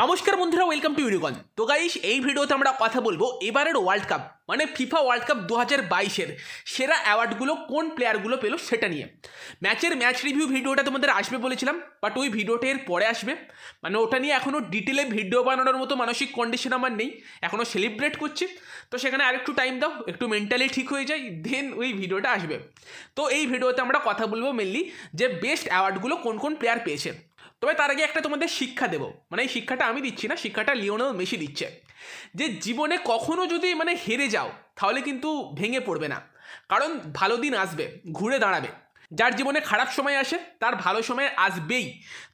নমস্কার বন্ধুরা welcome to ইউরিকন তো গাইস এই ভিডিওতে আমরা কথা বলবো এবারের ওয়ার্ল্ড কাপ মানে ফিফা ওয়ার্ল্ড কাপ দু হাজার বাইশের সেরা অ্যাওয়ার্ডগুলো কোন প্লেয়ারগুলো পেলো সেটা নিয়ে ম্যাচের ম্যাচ রিভিউ ভিডিওটা তোমাদের আসবে বলেছিলাম বাট ওই ভিডিওটা এর পরে আসবে মানে ওটা নিয়ে এখনও ডিটেলে ভিডিও বানানোর মতো মানসিক কন্ডিশন আমার নেই এখনও সেলিব্রেট করছি তো সেখানে আরেকটু টাইম দাও একটু মেন্টালি ঠিক হয়ে যায় দেন ওই ভিডিওটা আসবে তো এই ভিডিওতে আমরা কথা বলবো মেনলি যে বেস্ট অ্যাওয়ার্ডগুলো কোন কোন প্লেয়ার পেয়েছে তবে তার আগে একটা তোমাদের শিক্ষা দেব মানে এই শিক্ষাটা আমি দিচ্ছি না শিক্ষাটা লিওনেল মেসি দিচ্ছে যে জীবনে কখনো যদি মানে হেরে যাও তাহলে কিন্তু ভেঙে পড়বে না কারণ ভালো দিন আসবে ঘুরে দাঁড়াবে যার জীবনে খারাপ সময় আসে তার ভালো সময় আসবেই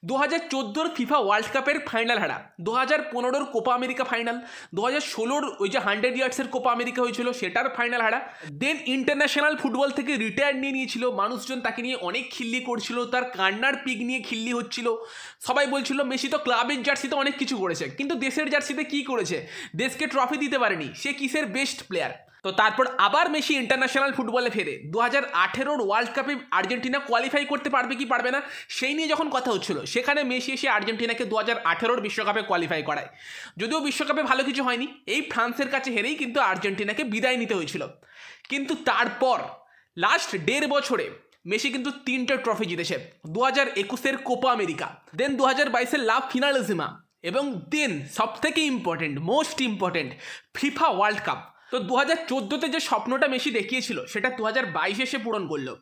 দু হাজার চোদ্দোর ফিফা ওয়ার্ল্ড কাপের ফাইনাল হারা দু হাজার পনেরোর কোপা আমেরিকা ফাইনাল দু হাজার ষোলোর ওই যে হান্ড্রেড ইয়ার্সের কোপা আমেরিকা হয়েছিল সেটার ফাইনাল হারা দেন ইন্টারন্যাশনাল ফুটবল থেকে রিটায়ার নিয়ে নিয়েছিল মানুষজন তাকে নিয়ে অনেক খিল্লি করছিল তার কান্নার পিক নিয়ে খিল্লি হচ্ছিল সবাই বলছিল মেসি তো ক্লাবের জার্সিতে অনেক কিছু করেছে কিন্তু দেশের জার্সিতে কি করেছে দেশকে ট্রফি দিতে পারেনি সে কিসের বেস্ট প্লেয়ার তো তারপর আবার মেসি ইন্টারন্যাশনাল ফুটবলে ফেরে দু হাজার আঠেরোর ওয়ার্ল্ড কাপে আর্জেন্টিনা কোয়ালিফাই করতে পারবে কি পারবে না সেই নিয়ে যখন কথা হচ্ছিল সেখানে মেসি এসে আর্জেন্টিনাকে দু হাজার আঠেরোর বিশ্বকাপে কোয়ালিফাই করায় যদিও বিশ্বকাপে ভালো কিছু হয়নি এই ফ্রান্সের কাছে হেরেই কিন্তু আর্জেন্টিনাকে বিদায় নিতে হয়েছিল কিন্তু তারপর লাস্ট দেড় বছরে মেসি কিন্তু তিনটে ট্রফি জিতেছে দু হাজার একুশের কোপা আমেরিকা দেন দু হাজার বাইশের লাভ ফিনালিজিমা এবং দেন সবথেকে important most important FIFA world cup তো দু হাজার চোদ্দোতে যে স্বপ্নটা মেসি দেখিয়েছিল সেটা দু হাজার বাইশে সে পূরণ করলো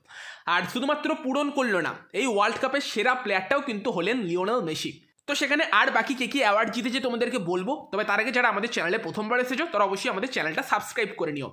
আর শুধুমাত্র পূরণ করলো না এই ওয়ার্ল্ড কাপের সেরা প্লেয়ারটাও কিন্তু হলেন লিওনেল মেসি তো সেখানে আর বাকি কে কি অ্যাওয়ার্ড জিতেছে তোমাদেরকে বলবো তবে তার আগে যারা আমাদের চ্যানেলে প্রথমবার এসেছো তারা অবশ্যই আমাদের চ্যানেলটা সাবস্ক্রাইব করে নিও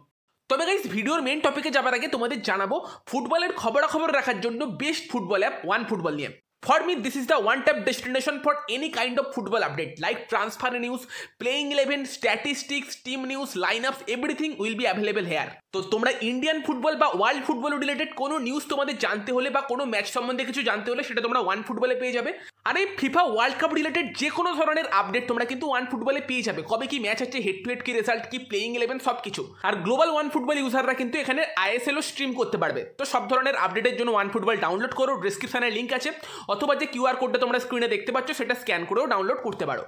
তবে গাইজ ভিডিওর মেন টপিকে যাবার আগে তোমাদের জানাবো ফুটবলের খবরাখবর রাখার জন্য best football app one football নিয়ে For me, this is the one-tap destination for any kind of football update like transfer news, playing 11, statistics, team news, lineups, everything will be available here. তো তোমরা Indian football বা world football related কোনো news তোমাদের জানতে হলে বা কোনো match সম্বন্ধে কিছু জানতে হলে সেটা তোমরা ওয়ান ফুটবলে পেয়ে যাবে আর এই ফিফা ওয়ার্ল্ড কাপ রিলেটেড যে কোনো ধরনের আপডেট তোমরা কিন্তু ওয়ান ফুটবলে পেয়ে যাবে কবে কি ম্যাচ হচ্ছে হেড টু হেড কি রেজাল্ট কি প্লেইং ইলেভেন সব কিছু আর গ্লোবাল ওয়ান ফুটবল ইউজাররা কিন্তু এখানে আইএসএলও স্ট্রিম করতে পারবে তো সব ধরনের আপডেটের জন্য ওয়ান ফুটবল ডাউনলোড করো ডিসক্রিপশানে লিঙ্ক আছে অথবা যে কিউআর কোডটা তোমরা স্ক্রিনে দেখতে পাচ্ছ সেটা স্ক্যান করেও ডাউনলোড করতে পারো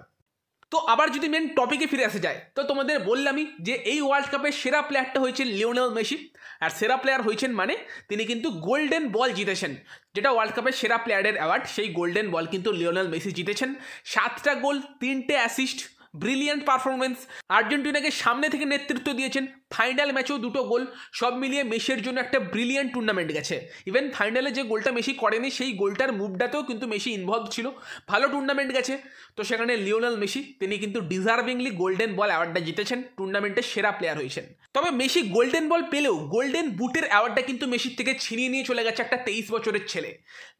তো আবার যদি মেন টপিকে ফিরে আসা যায় তো তোমাদের বললামই যে এই ওয়ার্ল্ড কাপের সেরা প্লেয়ারটা হয়েছেন লিওনেল মেসি আর সেরা প্লেয়ার হয়েছেন মানে তিনি কিন্তু গোল্ডেন বল জিতেছেন যেটা ওয়ার্ল্ড কাপের সেরা প্লেয়ারের অ্যাওয়ার্ড সেই গোল্ডেন বল কিন্তু লিওনেল মেসি জিতেছেন সাতটা গোল তিনটে অ্যাসিস্ট ব্রিলিয়ান্ট পারফরমেন্স আর্জেন্টিনাকে সামনে থেকে নেতৃত্ব দিয়েছেন ফাইনাল ম্যাচেও দুটো গোল সব মিলিয়ে মেসির জন্য একটা ব্রিলিয়ান্ট টুর্নামেন্ট গেছে ইভেন ফাইনালে যে গোলটা মেসি করেনি সেই গোলটার মুভটাতেও কিন্তু মেসি ইনভলভ ছিল ভালো টুর্নামেন্ট গেছে তো সেখানে লিওনাল মেসি তিনি কিন্তু ডিজার্ভিংলি গোল্ডেন বল অ্যাওয়ার্ডটা জিতেছেন টুর্নামেন্টের সেরা প্লেয়ার হয়েছেন তবে মেসি গোল্ডেন বল পেলেও গোল্ডেন বুটের অ্যাওয়ার্ডটা কিন্তু মেসির থেকে ছিনিয়ে নিয়ে চলে গেছে একটা তেইশ বছরের ছেলে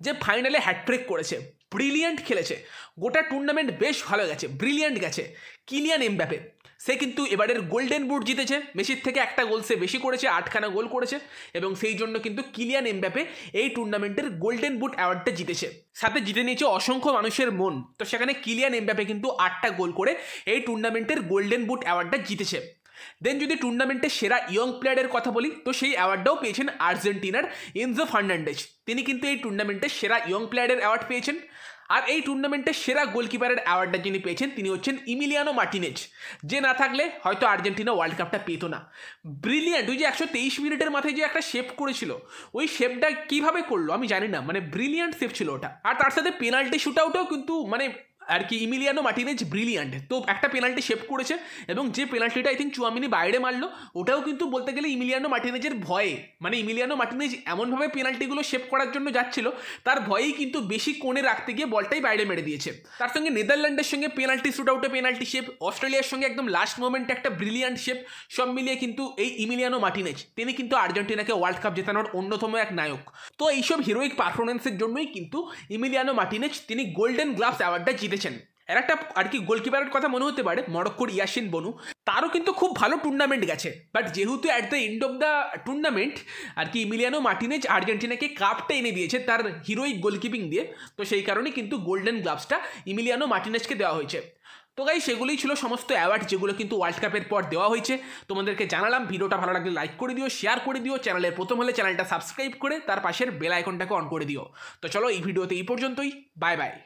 যে ফাইনালে হ্যাট্রিক করেছে ব্রিলিয়ান্ট খেলেছে গোটা টুর্নামেন্ট বেশ ভালো গেছে ব্রিলিয়ান্ট গেছে কিলিয়ান এম ব্যাপে সে কিন্তু এবারের গোল্ডেন বুট জিতেছে মেসির থেকে একটা গোল সে বেশি করেছে আটখানা গোল করেছে এবং সেই জন্য কিন্তু কিলিয়ান এমব্যাপে এই টুর্নামেন্টের গোল্ডেন বুট অ্যাওয়ার্ডটা জিতেছে সাথে জিতে নিয়েছে অসংখ্য মানুষের মন তো সেখানে কিলিয়ান এমব্যাপে কিন্তু আটটা গোল করে এই টুর্নামেন্টের গোল্ডেন বুট অ্যাওয়ার্ডটা জিতেছে দেন যদি টুর্নামেন্টে সেরা ইয়ং প্লেয়ারের কথা বলি তো সেই অ্যাওয়ার্ডটাও পেয়েছেন আর্জেন্টিনার ইনজো ফার্নান্ডেজ তিনি কিন্তু এই টুর্নামেন্টে সেরা ইয়ং প্লেয়ারের অ্যাওয়ার্ড পেয়েছেন আর এই টুর্নামেন্টে সেরা গোলকিপারের অ্যাওয়ার্ডটা যিনি পেয়েছেন তিনি হচ্ছেন ইমিলিয়ানো মার্টিনেজ যে না থাকলে হয়তো আর্জেন্টিনা ওয়ার্ল্ড কাপটা পেত না ব্রিলিয়ান্ট ওই যে একশো তেইশ মিনিটের মাথায় যে একটা শেপ করেছিল ওই শেপটা কীভাবে করলো আমি জানি না মানে ব্রিলিয়ান্ট শেপ ছিল ওটা আর তার সাথে পেনাল্টি শুট আউটেও কিন্তু মানে আর কি ইমিলিয়ানো মার্টিনেজ ব্রিলিয়ান্ট তো একটা পেনাল্টি শেপ করেছে এবং যে পেনাল্টিটা আই থিঙ্ক চুয়ামিনি বাইরে মারলো ওটাও কিন্তু বলতে গেলে ইমিলিয়ানো মার্টিনেজের ভয়ে মানে ইমিলিয়ানো মার্টিনেজ এমনভাবে পেনাল্টিগুলো শেপ করার জন্য যাচ্ছিল তার ভয়েই কিন্তু বেশি কোণে রাখতে গিয়ে বলটাই বাইরে মেরে দিয়েছে তার সঙ্গে নেদারল্যান্ডের সঙ্গে পেনাল্টি শুট আউটে পেনাল্টি শেপ অস্ট্রেলিয়ার সঙ্গে একদম লাস্ট মোমেন্টে একটা ব্রিলিয়ান্ট শেপ সব মিলিয়ে কিন্তু এই ইমিলিয়ানো মার্টিনেজ তিনি কিন্তু আর্জেন্টিনাকে ওয়ার্ল্ড কাপ জেতানোর অন্যতম এক নায়ক তো এইসব হিরোইক পারফরমেন্সের জন্যই কিন্তু ইমিলিয়ানো মার্টিনেজ তিনি গোল্ডেন গ্লাভস অ্যাওয়ার্ডটা জিতে খেলছেন আর একটা আর কি গোলকিপারের কথা মনে হতে পারে মরক্কোর ইয়াসিন বনু তারও কিন্তু খুব ভালো টুর্নামেন্ট গেছে বাট যেহেতু at the end of the tournament আর কি ইমিলিয়ানো মার্টিনেজ আর্জেন্টিনাকে কাপটা এনে দিয়েছে তার হিরোইক গোলকিপিং দিয়ে তো সেই কারণে কিন্তু গোল্ডেন গ্লাভসটা ইমিলিয়ানো মার্টিনেজকে দেওয়া হয়েছে তো গাই সেগুলোই ছিল সমস্ত অ্যাওয়ার্ড যেগুলো কিন্তু ওয়ার্ল্ড কাপের পর দেওয়া হয়েছে তোমাদেরকে জানালাম ভিডিওটা ভালো লাগলে লাইক করে দিও শেয়ার করে দিও চ্যানেলের প্রথম হলে চ্যানেলটা সাবস্ক্রাইব করে তার পাশের বেল আইকনটাকে অন করে দিও তো চলো এই ভিডিওতে এই পর্যন্তই বাই বাই